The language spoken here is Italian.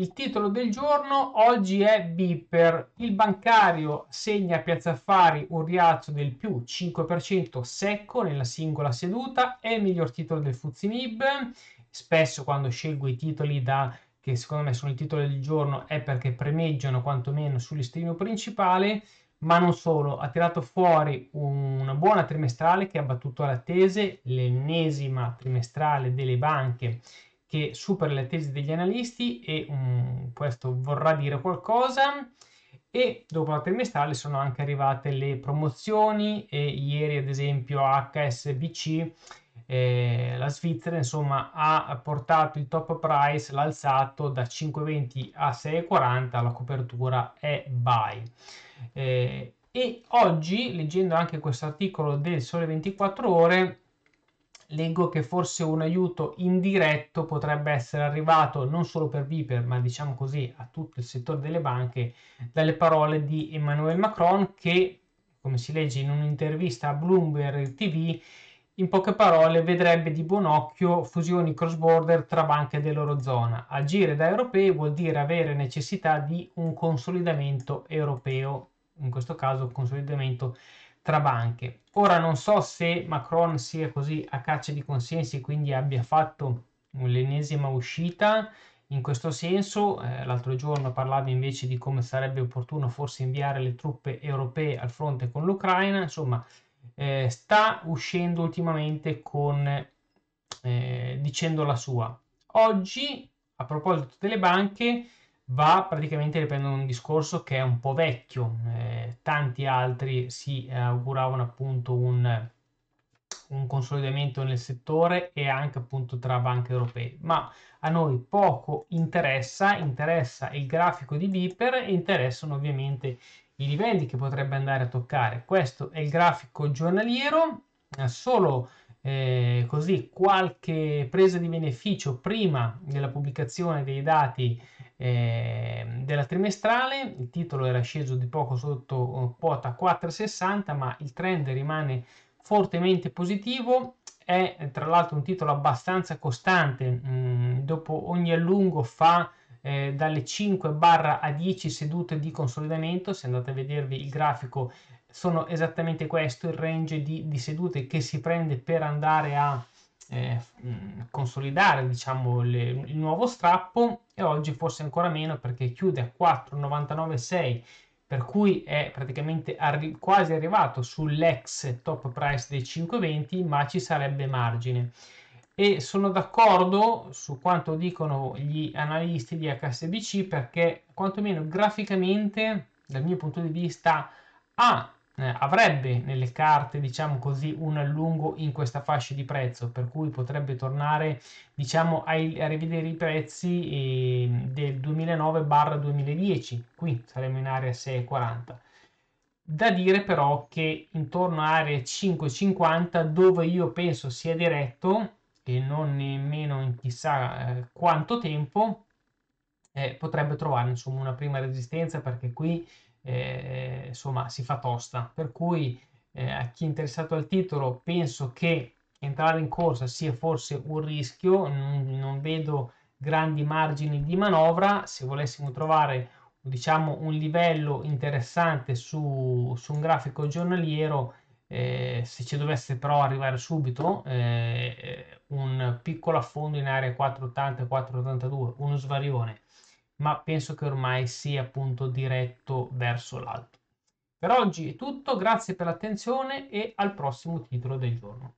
Il titolo del giorno oggi è Bipper. Il bancario segna a Piazza Affari un rialzo del più 5% secco nella singola seduta, è il miglior titolo del Fuzzinib. Spesso quando scelgo i titoli da che secondo me sono il titolo del giorno è perché premeggiano quantomeno sull'istrino principale, ma non solo, ha tirato fuori una buona trimestrale che ha battuto l'attese, l'ennesima trimestrale delle banche che supera le tesi degli analisti e um, questo vorrà dire qualcosa e dopo la trimestrale sono anche arrivate le promozioni e ieri ad esempio HSBC eh, la Svizzera insomma ha portato il top price l'alzato da 5,20 a 6,40 la copertura è buy eh, e oggi leggendo anche questo articolo del Sole 24 Ore leggo che forse un aiuto indiretto potrebbe essere arrivato non solo per Viper, ma diciamo così a tutto il settore delle banche, dalle parole di Emmanuel Macron che, come si legge in un'intervista a Bloomberg TV, in poche parole vedrebbe di buon occhio fusioni cross border tra banche dell'Eurozona. Agire da europei vuol dire avere necessità di un consolidamento europeo, in questo caso consolidamento europeo tra banche. Ora non so se Macron sia così a caccia di consensi e quindi abbia fatto l'ennesima uscita in questo senso. Eh, l'altro giorno parlavo invece di come sarebbe opportuno forse inviare le truppe europee al fronte con l'Ucraina. Insomma, eh, sta uscendo ultimamente con eh, dicendo la sua. Oggi, a proposito delle banche, va praticamente riprendendo un discorso che è un po' vecchio. Eh, tanti altri si eh, auguravano appunto un, un, consolidamento nel settore e anche appunto tra banche europee, ma a noi poco interessa, interessa il grafico di Viper e interessano ovviamente i livelli che potrebbe andare a toccare. Questo è il grafico giornaliero, eh, solo eh, così qualche presa di beneficio prima della pubblicazione dei dati Ehm, della trimestrale, il titolo era sceso di poco sotto eh, quota 4,60 ma il trend rimane fortemente positivo è tra l'altro un titolo abbastanza costante, mm, dopo ogni allungo fa eh, dalle 5 barra a 10 sedute di consolidamento, se andate a vedervi il grafico sono esattamente questo, il range di, di sedute che si prende per andare a eh, mm, consolidare diciamo, le, il nuovo strappo e oggi forse ancora meno perché chiude a 4,996 per cui è praticamente arri- quasi arrivato sull'ex top price dei 5,20 ma ci sarebbe margine e sono d'accordo su quanto dicono gli analisti di HSBC perché quantomeno graficamente dal mio punto di vista ha eh, avrebbe nelle carte, diciamo così, un allungo in questa fascia di prezzo, per cui potrebbe tornare, diciamo, ai, a rivedere i prezzi eh, del 2009-2010, qui saremo in area 6,40. Da dire però che intorno a area 5,50, dove io penso sia diretto, e non nemmeno in chissà eh, quanto tempo, eh, potrebbe trovare insomma, una prima resistenza perché qui eh, insomma, si fa tosta. Per cui eh, a chi è interessato al titolo penso che entrare in corsa sia forse un rischio, non, non vedo grandi margini di manovra, se volessimo trovare diciamo, un livello interessante su, su un grafico giornaliero, eh, se ci dovesse però arrivare subito eh, un piccolo affondo in area 480-482, uno svarione ma penso che ormai sia appunto diretto verso l'alto. Per oggi è tutto, grazie per l'attenzione e al prossimo titolo del giorno.